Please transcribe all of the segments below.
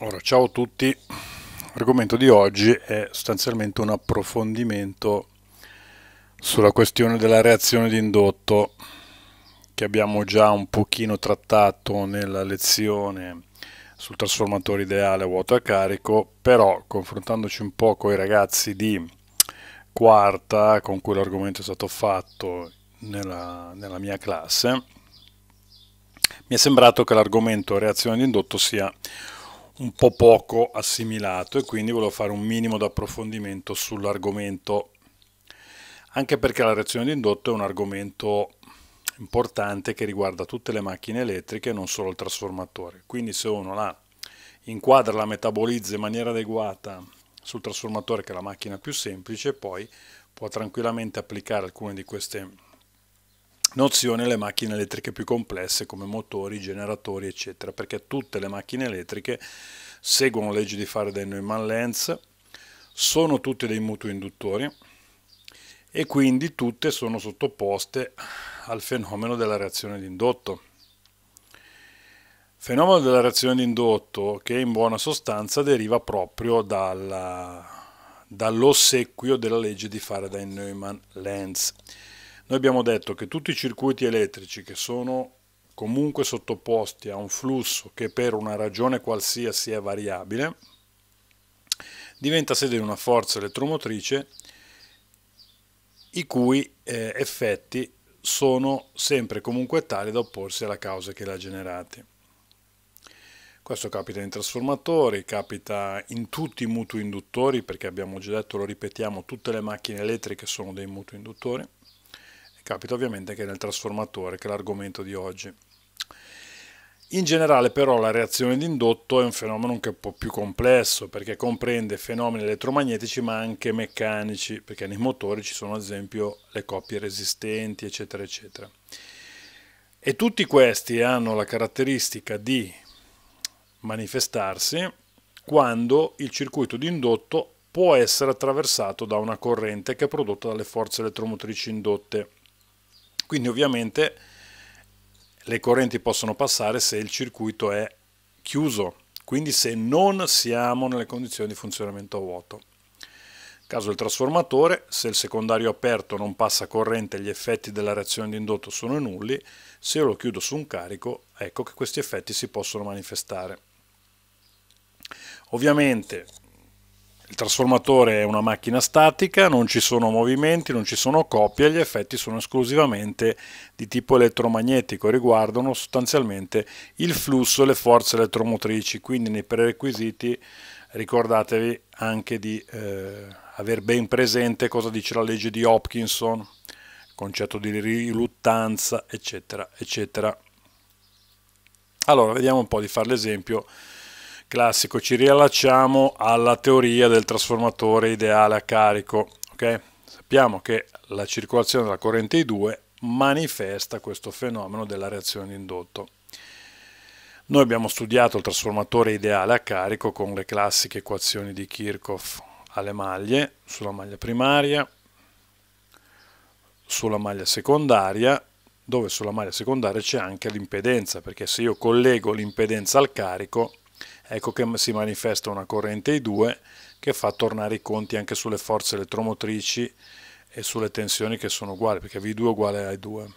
Ora, ciao a tutti, l'argomento di oggi è sostanzialmente un approfondimento sulla questione della reazione di indotto che abbiamo già un pochino trattato nella lezione sul trasformatore ideale a vuoto a carico, però confrontandoci un po' con i ragazzi di quarta con cui l'argomento è stato fatto nella, nella mia classe, mi è sembrato che l'argomento reazione di indotto sia un po' poco assimilato e quindi volevo fare un minimo di approfondimento sull'argomento, anche perché la reazione di indotto è un argomento importante che riguarda tutte le macchine elettriche e non solo il trasformatore. Quindi se uno la inquadra, la metabolizza in maniera adeguata sul trasformatore che è la macchina più semplice, poi può tranquillamente applicare alcune di queste nozione le macchine elettriche più complesse come motori, generatori, eccetera, perché tutte le macchine elettriche seguono leggi di Faraday-Neumann Lenz, sono tutte dei induttori e quindi tutte sono sottoposte al fenomeno della reazione d'indotto. Fenomeno della reazione d'indotto che in buona sostanza deriva proprio dalla, dall'ossequio della legge di Faraday-Neumann-Lenz noi abbiamo detto che tutti i circuiti elettrici che sono comunque sottoposti a un flusso che per una ragione qualsiasi è variabile, diventa sede di una forza elettromotrice i cui eh, effetti sono sempre comunque tali da opporsi alla causa che li ha generati. Questo capita in trasformatori, capita in tutti i induttori, perché abbiamo già detto, lo ripetiamo, tutte le macchine elettriche sono dei induttori. Capita ovviamente che nel trasformatore, che è l'argomento di oggi. In generale però la reazione d'indotto è un fenomeno un po' più complesso perché comprende fenomeni elettromagnetici ma anche meccanici, perché nei motori ci sono ad esempio le coppie resistenti, eccetera, eccetera. E tutti questi hanno la caratteristica di manifestarsi quando il circuito d'indotto può essere attraversato da una corrente che è prodotta dalle forze elettromotrici indotte quindi ovviamente le correnti possono passare se il circuito è chiuso, quindi se non siamo nelle condizioni di funzionamento a vuoto. caso del trasformatore, se il secondario aperto non passa corrente, gli effetti della reazione di indotto sono nulli, se io lo chiudo su un carico, ecco che questi effetti si possono manifestare. Ovviamente il trasformatore è una macchina statica, non ci sono movimenti, non ci sono coppie, gli effetti sono esclusivamente di tipo elettromagnetico, riguardano sostanzialmente il flusso e le forze elettromotrici, quindi nei prerequisiti ricordatevi anche di eh, aver ben presente cosa dice la legge di Hopkinson, concetto di riluttanza, eccetera, eccetera. Allora, vediamo un po' di fare l'esempio classico, ci riallacciamo alla teoria del trasformatore ideale a carico. Okay? Sappiamo che la circolazione della corrente I2 manifesta questo fenomeno della reazione indotto. Noi abbiamo studiato il trasformatore ideale a carico con le classiche equazioni di Kirchhoff alle maglie, sulla maglia primaria, sulla maglia secondaria, dove sulla maglia secondaria c'è anche l'impedenza, perché se io collego l'impedenza al carico, ecco che si manifesta una corrente I2 che fa tornare i conti anche sulle forze elettromotrici e sulle tensioni che sono uguali, perché V2 è uguale a I2.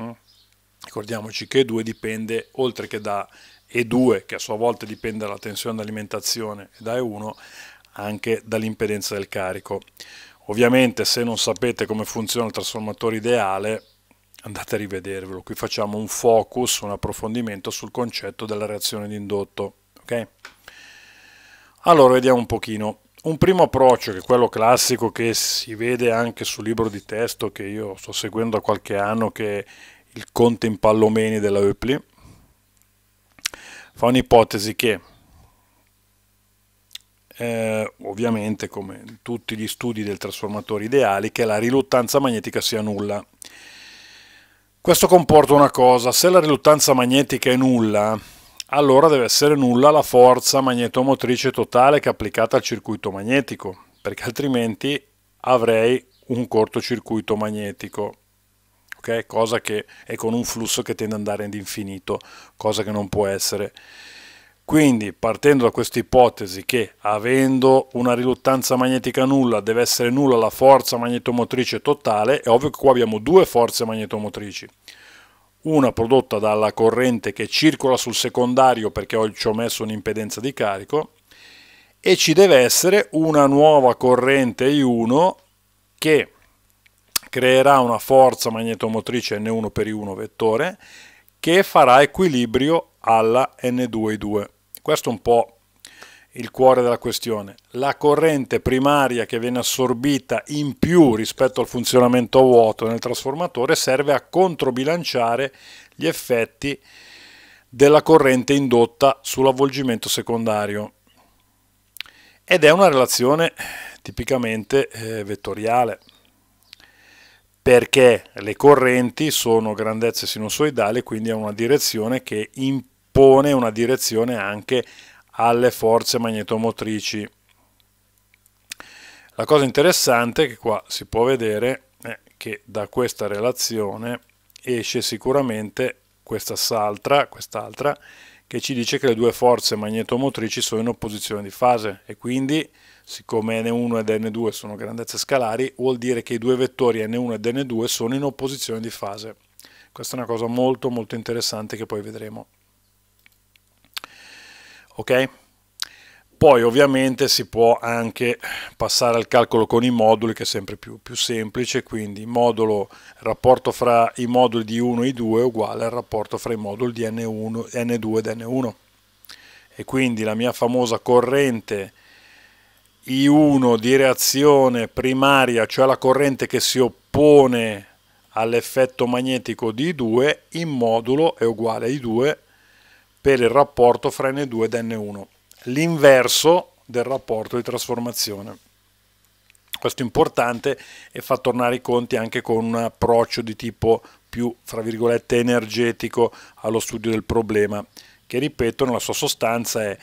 Mm? Ricordiamoci che E2 dipende, oltre che da E2, che a sua volta dipende dalla tensione d'alimentazione, e da E1, anche dall'impedenza del carico. Ovviamente se non sapete come funziona il trasformatore ideale, andate a rivedervelo. Qui facciamo un focus, un approfondimento sul concetto della reazione d'indotto ok? Allora vediamo un pochino. Un primo approccio che è quello classico che si vede anche sul libro di testo che io sto seguendo da qualche anno che è il Conte in Pallomeni della Eupli, fa un'ipotesi che eh, ovviamente come in tutti gli studi del trasformatore ideali che la riluttanza magnetica sia nulla questo comporta una cosa se la riluttanza magnetica è nulla allora deve essere nulla la forza magnetomotrice totale che è applicata al circuito magnetico, perché altrimenti avrei un cortocircuito magnetico, okay? cosa che è con un flusso che tende ad andare ad infinito, cosa che non può essere. Quindi, partendo da questa ipotesi che avendo una riluttanza magnetica nulla deve essere nulla la forza magnetomotrice totale, è ovvio che qua abbiamo due forze magnetomotrici una prodotta dalla corrente che circola sul secondario perché ci ho messo un'impedenza di carico e ci deve essere una nuova corrente I1 che creerà una forza magnetomotrice N1 per I1 vettore che farà equilibrio alla N2I2. Questo è un po' il cuore della questione. La corrente primaria che viene assorbita in più rispetto al funzionamento a vuoto nel trasformatore serve a controbilanciare gli effetti della corrente indotta sull'avvolgimento secondario. Ed è una relazione tipicamente eh, vettoriale perché le correnti sono grandezze sinusoidali, quindi è una direzione che impone una direzione anche alle forze magnetomotrici. La cosa interessante che qua si può vedere è eh, che da questa relazione esce sicuramente questa saltra, quest'altra, che ci dice che le due forze magnetomotrici sono in opposizione di fase e quindi siccome N1 ed N2 sono grandezze scalari vuol dire che i due vettori N1 ed N2 sono in opposizione di fase. Questa è una cosa molto molto interessante che poi vedremo ok? Poi ovviamente si può anche passare al calcolo con i moduli che è sempre più, più semplice, quindi modulo, il rapporto fra i moduli di 1 e 2 è uguale al rapporto fra i moduli di N1, N2 ed N1. E quindi la mia famosa corrente I1 di reazione primaria, cioè la corrente che si oppone all'effetto magnetico di I2, in modulo è uguale a I2 per il rapporto fra N2 ed N1, l'inverso del rapporto di trasformazione. Questo è importante e fa tornare i conti anche con un approccio di tipo più, fra virgolette, energetico allo studio del problema, che ripeto, nella sua sostanza è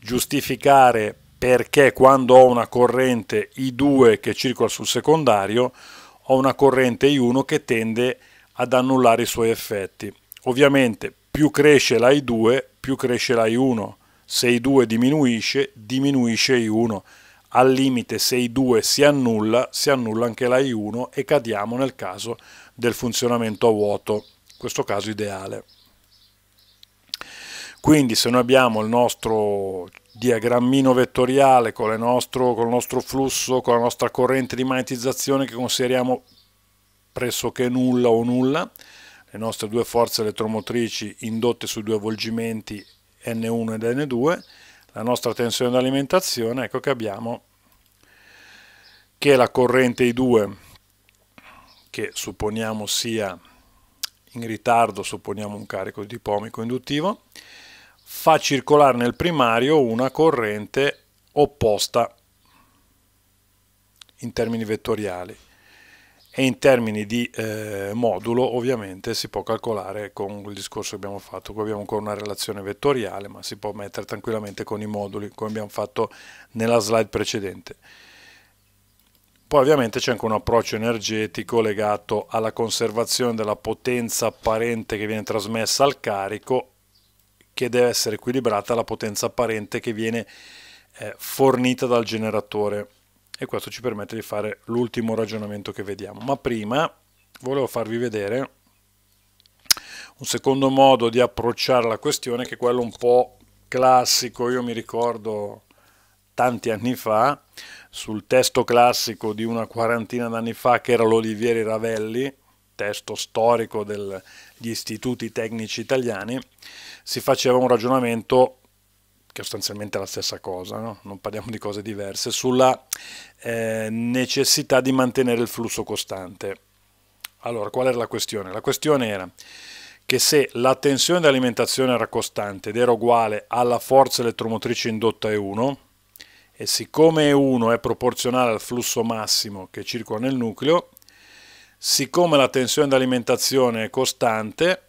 giustificare perché quando ho una corrente I2 che circola sul secondario, ho una corrente I1 che tende ad annullare i suoi effetti. Ovviamente più cresce la I2, più cresce la I1. Se I2 diminuisce, diminuisce I1. Al limite, se I2 si annulla, si annulla anche la I1 e cadiamo nel caso del funzionamento a vuoto, in questo caso ideale. Quindi se noi abbiamo il nostro diagrammino vettoriale con, nostro, con il nostro flusso, con la nostra corrente di magnetizzazione che consideriamo pressoché nulla o nulla, le nostre due forze elettromotrici indotte su due avvolgimenti N1 ed N2, la nostra tensione d'alimentazione, ecco che abbiamo che la corrente I2 che supponiamo sia in ritardo, supponiamo un carico di dipomico induttivo, fa circolare nel primario una corrente opposta in termini vettoriali e in termini di eh, modulo ovviamente si può calcolare con il discorso che abbiamo fatto, qui abbiamo ancora una relazione vettoriale ma si può mettere tranquillamente con i moduli come abbiamo fatto nella slide precedente. Poi ovviamente c'è anche un approccio energetico legato alla conservazione della potenza apparente che viene trasmessa al carico che deve essere equilibrata alla potenza apparente che viene eh, fornita dal generatore e questo ci permette di fare l'ultimo ragionamento che vediamo. Ma prima volevo farvi vedere un secondo modo di approcciare la questione che è quello un po' classico, io mi ricordo tanti anni fa sul testo classico di una quarantina d'anni fa che era l'Olivieri Ravelli, testo storico degli istituti tecnici italiani, si faceva un ragionamento che è sostanzialmente la stessa cosa, no? non parliamo di cose diverse, sulla eh, necessità di mantenere il flusso costante. Allora, qual era la questione? La questione era che se la tensione di alimentazione era costante ed era uguale alla forza elettromotrice indotta E1, e siccome E1 è proporzionale al flusso massimo che circola nel nucleo, siccome la tensione di alimentazione è costante,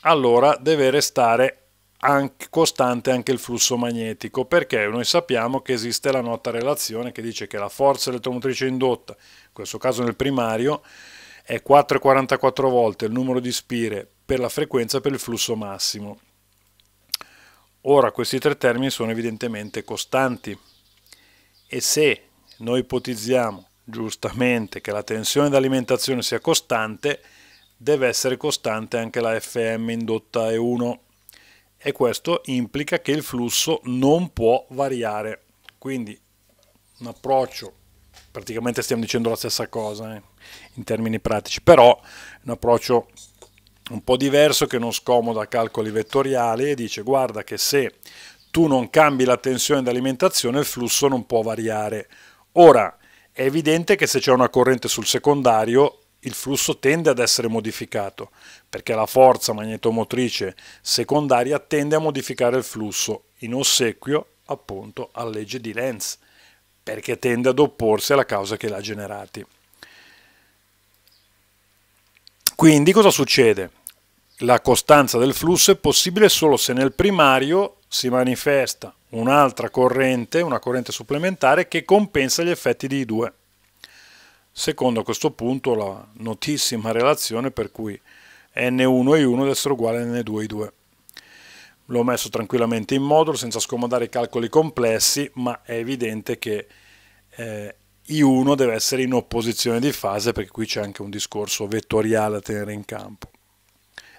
allora deve restare anche costante anche il flusso magnetico, perché noi sappiamo che esiste la nota relazione che dice che la forza elettromotrice indotta, in questo caso nel primario, è 4,44 volte il numero di spire per la frequenza per il flusso massimo. Ora questi tre termini sono evidentemente costanti e se noi ipotizziamo giustamente che la tensione d'alimentazione sia costante, deve essere costante anche la Fm indotta E1 e questo implica che il flusso non può variare. Quindi un approccio, praticamente stiamo dicendo la stessa cosa eh, in termini pratici, però un approccio un po' diverso che non scomoda calcoli vettoriali e dice guarda che se tu non cambi la tensione d'alimentazione il flusso non può variare. Ora, è evidente che se c'è una corrente sul secondario il flusso tende ad essere modificato, perché la forza magnetomotrice secondaria tende a modificare il flusso in ossequio appunto alla legge di Lenz, perché tende ad opporsi alla causa che l'ha generati. Quindi cosa succede? La costanza del flusso è possibile solo se nel primario si manifesta un'altra corrente, una corrente supplementare che compensa gli effetti di I 2 secondo a questo punto la notissima relazione per cui N1 e 1 deve essere uguale a N2 e 2. L'ho messo tranquillamente in modulo senza scomodare i calcoli complessi, ma è evidente che eh, I1 deve essere in opposizione di fase perché qui c'è anche un discorso vettoriale da tenere in campo.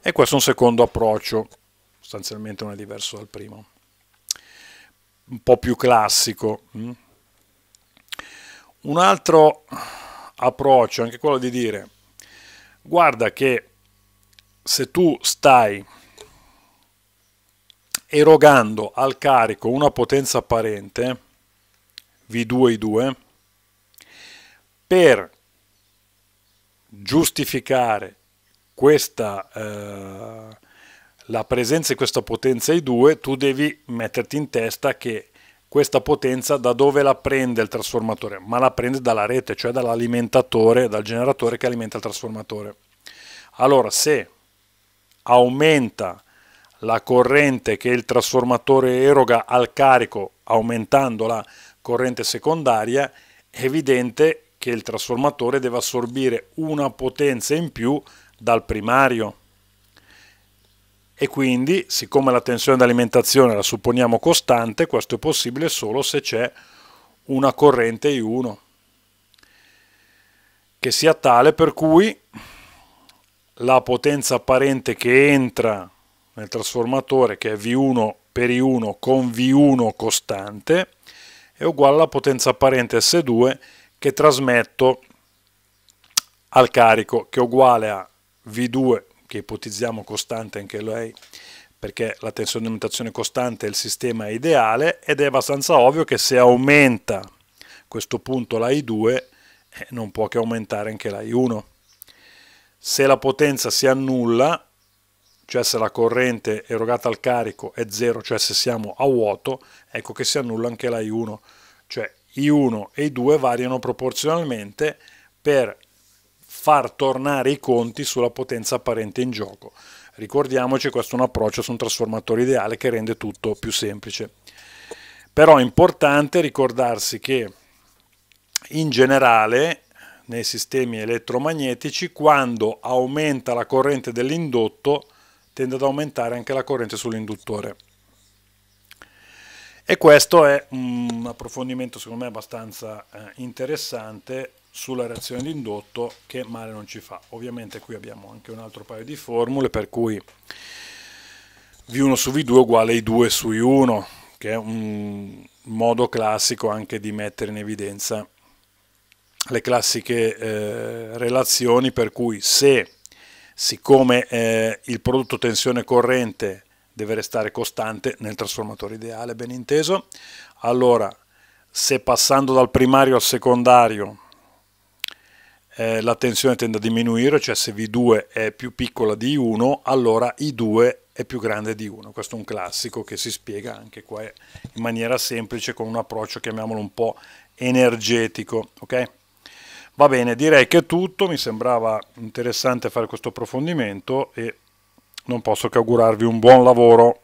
E questo è un secondo approccio, sostanzialmente non è diverso dal primo, un po' più classico. Mm. Un altro approccio, anche quello di dire, guarda che se tu stai erogando al carico una potenza apparente, V2I2, per giustificare questa, eh, la presenza di questa potenza I2, tu devi metterti in testa che questa potenza da dove la prende il trasformatore? Ma la prende dalla rete, cioè dall'alimentatore, dal generatore che alimenta il trasformatore. Allora, se aumenta la corrente che il trasformatore eroga al carico aumentando la corrente secondaria, è evidente che il trasformatore deve assorbire una potenza in più dal primario e quindi siccome la tensione d'alimentazione la supponiamo costante, questo è possibile solo se c'è una corrente I1 che sia tale per cui la potenza apparente che entra nel trasformatore che è V1 per I1 con V1 costante è uguale alla potenza apparente S2 che trasmetto al carico che è uguale a V2 che ipotizziamo costante anche lei, perché la tensione di alimentazione costante è il sistema ideale ed è abbastanza ovvio che se aumenta questo punto la I2 eh, non può che aumentare anche la I1. Se la potenza si annulla, cioè se la corrente erogata al carico è 0, cioè se siamo a vuoto, ecco che si annulla anche la I1, cioè I1 e I2 variano proporzionalmente per far tornare i conti sulla potenza apparente in gioco. Ricordiamoci, questo è un approccio su un trasformatore ideale che rende tutto più semplice. Però è importante ricordarsi che in generale nei sistemi elettromagnetici quando aumenta la corrente dell'indotto tende ad aumentare anche la corrente sull'induttore. E questo è un approfondimento secondo me abbastanza eh, interessante sulla reazione di indotto che male non ci fa. Ovviamente qui abbiamo anche un altro paio di formule per cui V1 su V2 uguale I2 su I1, che è un modo classico anche di mettere in evidenza le classiche eh, relazioni per cui se siccome eh, il prodotto tensione corrente deve restare costante nel trasformatore ideale, ben inteso, allora se passando dal primario al secondario eh, la tensione tende a diminuire, cioè se V2 è più piccola di 1, allora I2 è più grande di 1. Questo è un classico che si spiega anche qua eh, in maniera semplice con un approccio, chiamiamolo un po' energetico. Okay? Va bene, direi che è tutto, mi sembrava interessante fare questo approfondimento e non posso che augurarvi un buon lavoro.